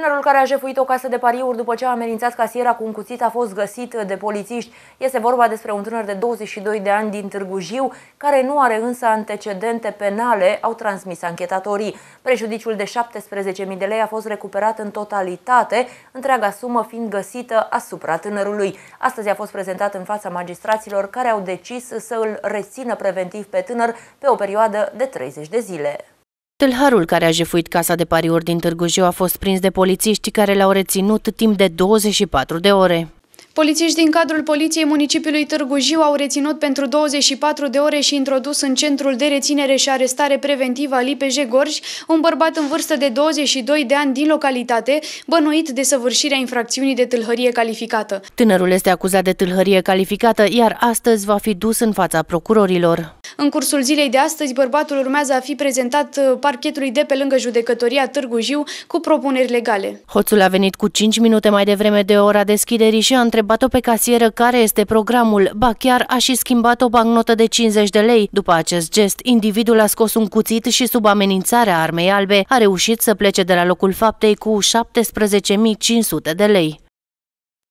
Tânărul care a jefuit o casă de pariuri după ce a amenințat casiera cu un cuțit a fost găsit de polițiști. Este vorba despre un tânăr de 22 de ani din Târgu Jiu, care nu are însă antecedente penale, au transmis anchetatorii. Prejudiciul de 17.000 de lei a fost recuperat în totalitate, întreaga sumă fiind găsită asupra tânărului. Astăzi a fost prezentat în fața magistraților care au decis să îl rețină preventiv pe tânăr pe o perioadă de 30 de zile. Tâlharul care a jefuit casa de pariuri din Târgu Jiu a fost prins de polițiști care l-au reținut timp de 24 de ore. Polițiști din cadrul Poliției Municipiului Târgu Jiu au reținut pentru 24 de ore și introdus în centrul de reținere și arestare preventivă al IPJ Gorj un bărbat în vârstă de 22 de ani din localitate, bănuit de săvârșirea infracțiunii de tâlhărie calificată. Tânărul este acuzat de tâlhărie calificată, iar astăzi va fi dus în fața procurorilor. În cursul zilei de astăzi, bărbatul urmează a fi prezentat uh, parchetului de pe lângă judecătoria Târgu Jiu cu propuneri legale. Hoțul a venit cu 5 minute mai devreme de ora deschiderii și a întrebat întrebat-o pe casieră care este programul, ba chiar a și schimbat o bancnotă de 50 de lei. După acest gest, individul a scos un cuțit și sub amenințarea armei albe a reușit să plece de la locul faptei cu 17.500 de lei.